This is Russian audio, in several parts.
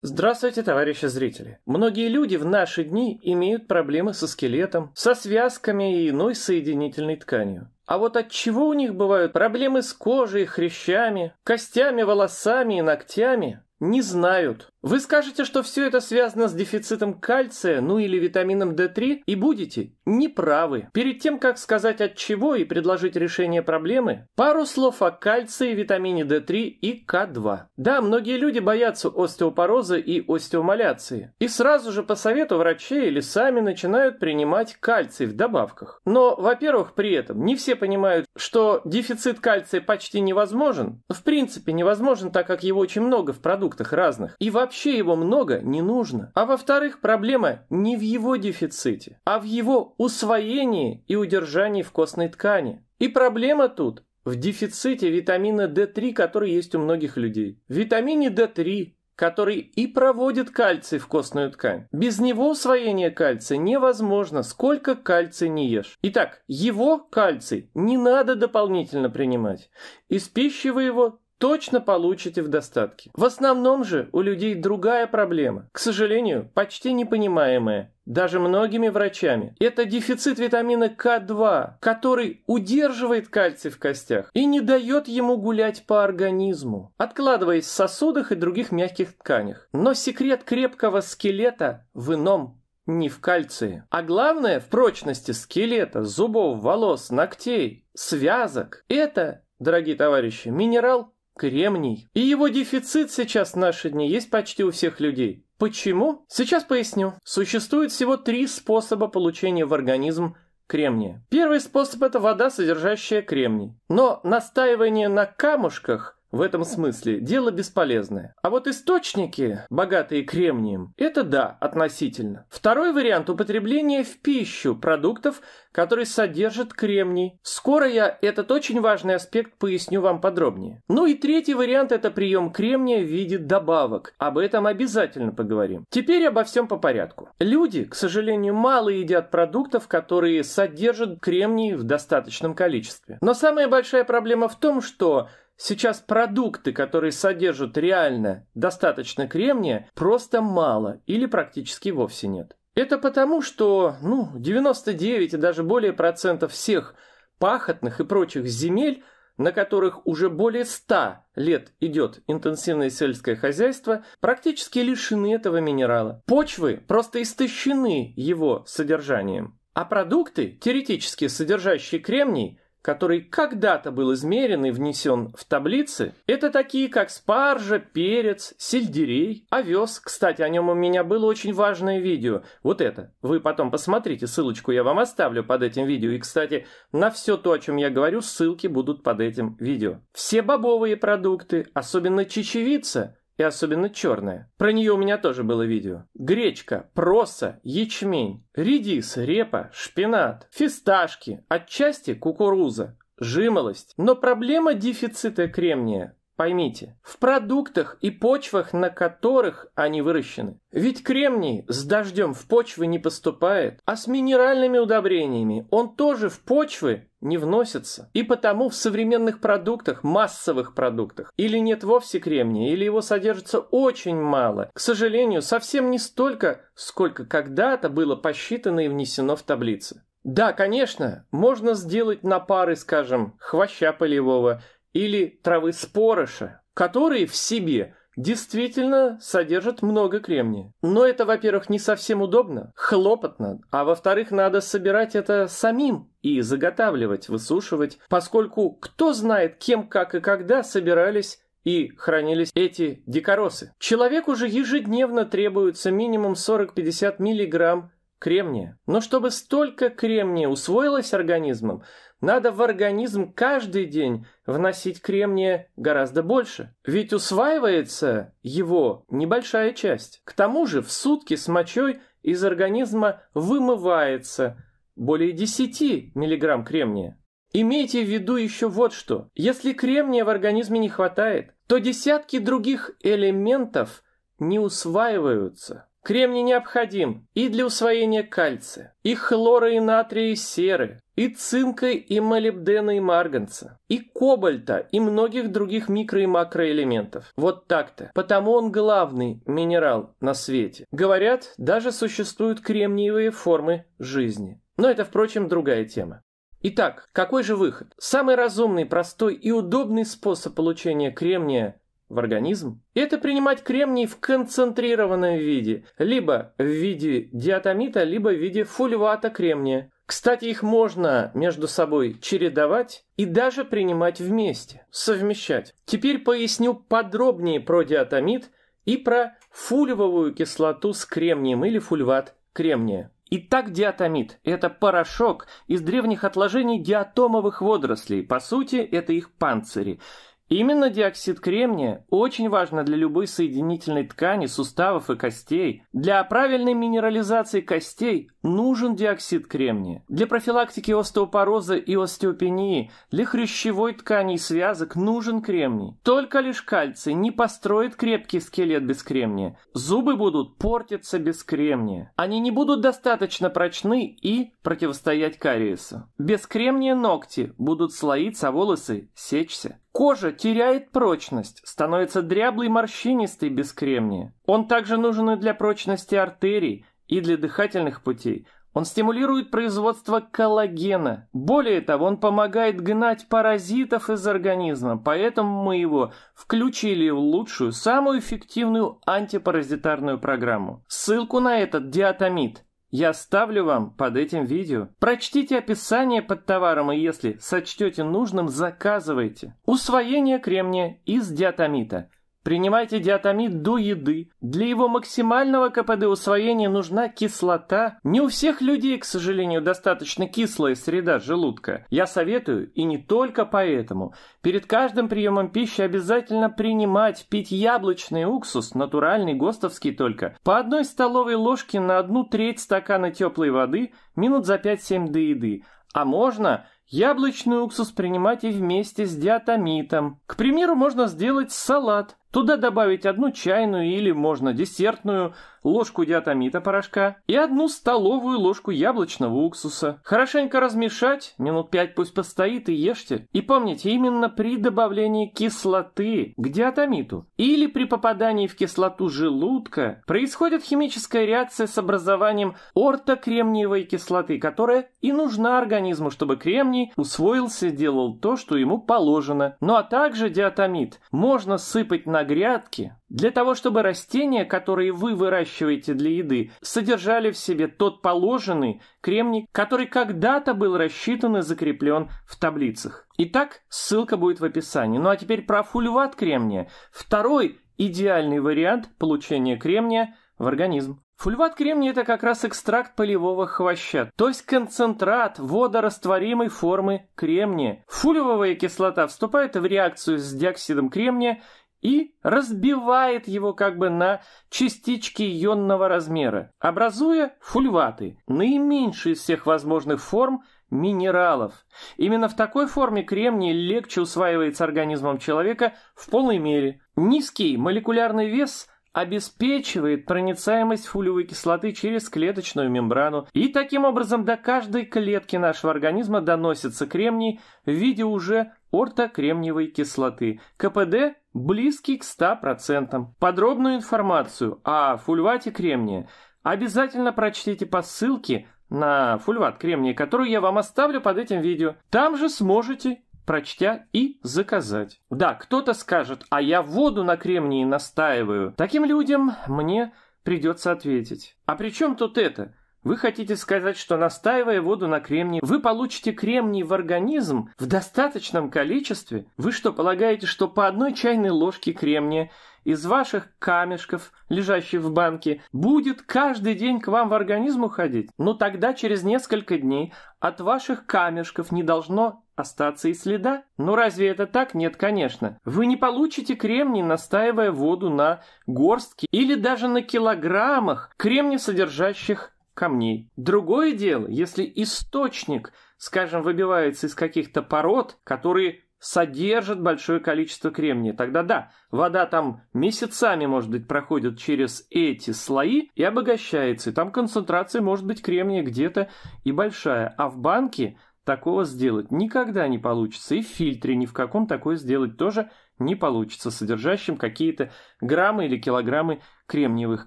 Здравствуйте, товарищи зрители! Многие люди в наши дни имеют проблемы со скелетом, со связками и иной соединительной тканью. А вот от чего у них бывают проблемы с кожей, хрящами, костями, волосами и ногтями, не знают. Вы скажете, что все это связано с дефицитом кальция, ну или витамином D3, и будете неправы. Перед тем, как сказать от чего и предложить решение проблемы, пару слов о кальции, витамине D3 и К2. Да, многие люди боятся остеопороза и остеомаляции, и сразу же по совету врачей или сами начинают принимать кальций в добавках. Но, во-первых, при этом не все понимают, что дефицит кальция почти невозможен, в принципе невозможен, так как его очень много в продуктах разных, и вообще вообще его много не нужно. А во-вторых, проблема не в его дефиците, а в его усвоении и удержании в костной ткани. И проблема тут в дефиците витамина D3, который есть у многих людей. В витамине D3 который и проводит кальций в костную ткань. Без него усвоение кальция невозможно, сколько кальция не ешь. Итак, его кальций не надо дополнительно принимать. Из пищи вы его точно получите в достатке. В основном же у людей другая проблема, к сожалению, почти непонимаемая, даже многими врачами. Это дефицит витамина К2, который удерживает кальций в костях и не дает ему гулять по организму, откладываясь в сосудах и других мягких тканях. Но секрет крепкого скелета в ином не в кальции. А главное в прочности скелета, зубов, волос, ногтей, связок. Это, дорогие товарищи, минерал кремний. И его дефицит сейчас в наши дни есть почти у всех людей. Почему? Сейчас поясню. Существует всего три способа получения в организм кремния. Первый способ – это вода, содержащая кремний. Но настаивание на камушках в этом смысле дело бесполезное. А вот источники, богатые кремнием, это да, относительно. Второй вариант употребления в пищу продуктов, которые содержат кремний. Скоро я этот очень важный аспект поясню вам подробнее. Ну и третий вариант – это прием кремния в виде добавок. Об этом обязательно поговорим. Теперь обо всем по порядку. Люди, к сожалению, мало едят продуктов, которые содержат кремний в достаточном количестве. Но самая большая проблема в том, что Сейчас продукты, которые содержат реально достаточно кремния, просто мало или практически вовсе нет. Это потому, что ну, 99 и даже более процентов всех пахотных и прочих земель, на которых уже более 100 лет идет интенсивное сельское хозяйство, практически лишены этого минерала. Почвы просто истощены его содержанием. А продукты, теоретически содержащие кремний, который когда-то был измерен и внесен в таблицы, это такие, как спаржа, перец, сельдерей, овес. Кстати, о нем у меня было очень важное видео. Вот это. Вы потом посмотрите, ссылочку я вам оставлю под этим видео. И, кстати, на все то, о чем я говорю, ссылки будут под этим видео. Все бобовые продукты, особенно чечевица, и особенно черная. Про нее у меня тоже было видео. Гречка, проса, ячмень, редис, репа, шпинат, фисташки, отчасти кукуруза, жимолость. Но проблема дефицита кремния Поймите, в продуктах и почвах, на которых они выращены. Ведь кремний с дождем в почвы не поступает, а с минеральными удобрениями он тоже в почвы не вносится. И потому в современных продуктах, массовых продуктах, или нет вовсе кремния, или его содержится очень мало. К сожалению, совсем не столько, сколько когда-то было посчитано и внесено в таблицы. Да, конечно, можно сделать напары, скажем, хвоща полевого, или травы спорыша, которые в себе действительно содержат много кремния. Но это, во-первых, не совсем удобно, хлопотно, а во-вторых, надо собирать это самим и заготавливать, высушивать, поскольку кто знает, кем, как и когда собирались и хранились эти дикоросы. Человеку же ежедневно требуется минимум 40-50 миллиграмм кремния. Но чтобы столько кремния усвоилось организмом, надо в организм каждый день вносить кремния гораздо больше. Ведь усваивается его небольшая часть. К тому же в сутки с мочой из организма вымывается более 10 мг кремния. Имейте в виду еще вот что. Если кремния в организме не хватает, то десятки других элементов не усваиваются. Кремний необходим и для усвоения кальция, и хлора и натрия и серы, и цинка и молибдена и марганца, и кобальта и многих других микро- и макроэлементов. Вот так-то. Потому он главный минерал на свете. Говорят, даже существуют кремниевые формы жизни. Но это, впрочем, другая тема. Итак, какой же выход? Самый разумный, простой и удобный способ получения кремния в организм, это принимать кремний в концентрированном виде, либо в виде диатомита, либо в виде фульвата кремния. Кстати, их можно между собой чередовать и даже принимать вместе, совмещать. Теперь поясню подробнее про диатомит и про фульвовую кислоту с кремнием или фульват кремния. Итак, диатомит – это порошок из древних отложений диатомовых водорослей. По сути, это их панцири. Именно диоксид кремния очень важно для любой соединительной ткани, суставов и костей. Для правильной минерализации костей нужен диоксид кремния. Для профилактики остеопороза и остеопении, для хрящевой ткани и связок нужен кремний. Только лишь кальций не построит крепкий скелет без кремния. Зубы будут портиться без кремния. Они не будут достаточно прочны и противостоять кариесу. Без кремния ногти будут слоиться, а волосы сечься. Кожа теряет прочность, становится дряблой морщинистой без кремния. Он также нужен и для прочности артерий, и для дыхательных путей. Он стимулирует производство коллагена. Более того, он помогает гнать паразитов из организма, поэтому мы его включили в лучшую, самую эффективную антипаразитарную программу. Ссылку на этот диатомид я ставлю вам под этим видео. Прочтите описание под товаром и если сочтете нужным, заказывайте. Усвоение кремния из диатомита – Принимайте диатомид до еды. Для его максимального КПД усвоения нужна кислота. Не у всех людей, к сожалению, достаточно кислая среда желудка. Я советую, и не только поэтому, перед каждым приемом пищи обязательно принимать, пить яблочный уксус, натуральный, гостовский только, по одной столовой ложке на одну треть стакана теплой воды минут за 5-7 до еды. А можно Яблочный уксус принимать и вместе с диатомитом. К примеру, можно сделать салат. Туда добавить одну чайную или, можно, десертную ложку диатомита порошка и одну столовую ложку яблочного уксуса. Хорошенько размешать, минут пять пусть постоит и ешьте. И помните, именно при добавлении кислоты к диатомиту или при попадании в кислоту желудка происходит химическая реакция с образованием ортокремниевой кислоты, которая и нужна организму, чтобы кремний усвоился и делал то, что ему положено. Ну а также диатомит можно сыпать на на грядке, для того, чтобы растения, которые вы выращиваете для еды, содержали в себе тот положенный кремний, который когда-то был рассчитан и закреплен в таблицах. Итак, ссылка будет в описании. Ну а теперь про фульват кремния. Второй идеальный вариант получения кремния в организм. Фульват кремния – это как раз экстракт полевого хвоща, то есть концентрат водорастворимой формы кремния. Фулевая кислота вступает в реакцию с диоксидом кремния и разбивает его как бы на частички ионного размера, образуя фульваты, наименьшие из всех возможных форм минералов. Именно в такой форме кремний легче усваивается организмом человека в полной мере. Низкий молекулярный вес обеспечивает проницаемость фулевой кислоты через клеточную мембрану, и таким образом до каждой клетки нашего организма доносится кремний в виде уже ортокремниевой кислоты. КПД близкий к 100%. Подробную информацию о фульвате кремния обязательно прочтите по ссылке на фульват кремния, которую я вам оставлю под этим видео. Там же сможете прочтя и заказать. Да, кто-то скажет, а я воду на кремнии настаиваю. Таким людям мне придется ответить. А при чем тут это? Вы хотите сказать, что настаивая воду на кремнии, вы получите кремний в организм в достаточном количестве? Вы что, полагаете, что по одной чайной ложке кремния из ваших камешков, лежащих в банке, будет каждый день к вам в организм уходить? Но ну, тогда через несколько дней от ваших камешков не должно остаться и следа. Но ну, разве это так? Нет, конечно. Вы не получите кремний, настаивая воду на горстке или даже на килограммах кремний содержащих камней. Другое дело, если источник, скажем, выбивается из каких-то пород, которые содержат большое количество кремния. Тогда да, вода там месяцами, может быть, проходит через эти слои и обогащается. И там концентрация, может быть, кремния где-то и большая. А в банке Такого сделать никогда не получится, и в фильтре ни в каком такое сделать тоже не получится, содержащим какие-то граммы или килограммы кремниевых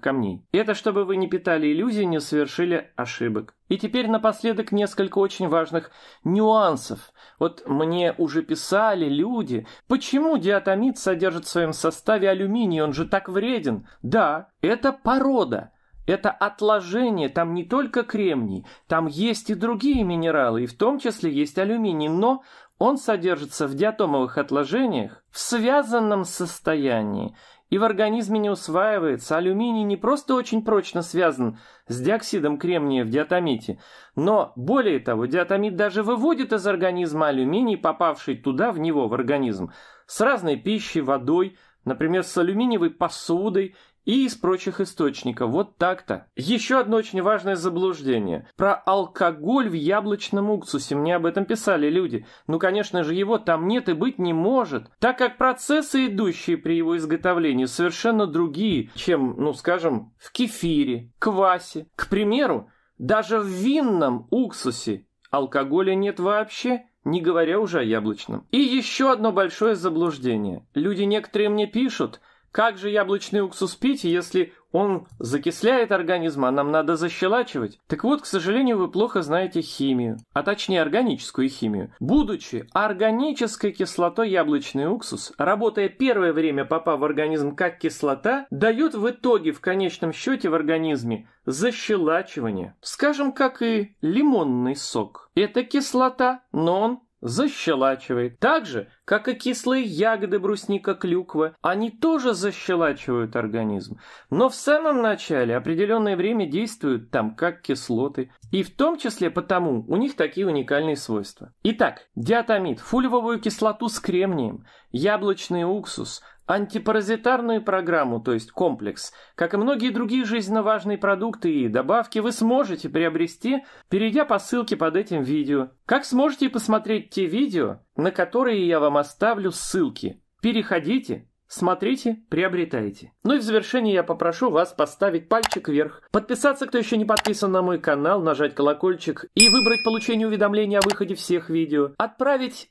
камней. Это чтобы вы не питали иллюзий, не совершили ошибок. И теперь напоследок несколько очень важных нюансов. Вот мне уже писали люди, почему диатомит содержит в своем составе алюминий, он же так вреден. Да, это порода. Это отложение, там не только кремний, там есть и другие минералы, и в том числе есть алюминий, но он содержится в диатомовых отложениях в связанном состоянии и в организме не усваивается. Алюминий не просто очень прочно связан с диоксидом кремния в диатомите, но более того, диатомит даже выводит из организма алюминий, попавший туда, в него, в организм, с разной пищей, водой, например, с алюминиевой посудой и из прочих источников. Вот так-то. Еще одно очень важное заблуждение. Про алкоголь в яблочном уксусе. Мне об этом писали люди. Ну, конечно же, его там нет и быть не может, так как процессы, идущие при его изготовлении, совершенно другие, чем, ну, скажем, в кефире, квасе. К примеру, даже в винном уксусе алкоголя нет вообще – не говоря уже о яблочном. И еще одно большое заблуждение. Люди некоторые мне пишут, как же яблочный уксус пить, если он закисляет организм, а нам надо защелачивать? Так вот, к сожалению, вы плохо знаете химию, а точнее органическую химию. Будучи органической кислотой яблочный уксус, работая первое время, попав в организм как кислота, дает в итоге в конечном счете в организме защелачивание. Скажем, как и лимонный сок. Это кислота, но он защелачивает. Также как и кислые ягоды брусника клюква, они тоже защелачивают организм, но в самом начале определенное время действуют там как кислоты, и в том числе потому у них такие уникальные свойства. Итак, диатомид, фульвовую кислоту с кремнием, яблочный уксус, антипаразитарную программу, то есть комплекс, как и многие другие жизненно важные продукты и добавки, вы сможете приобрести, перейдя по ссылке под этим видео. Как сможете посмотреть те видео, на которые я вам оставлю ссылки. Переходите, смотрите, приобретайте. Ну и в завершение я попрошу вас поставить пальчик вверх, подписаться, кто еще не подписан на мой канал, нажать колокольчик и выбрать получение уведомлений о выходе всех видео, отправить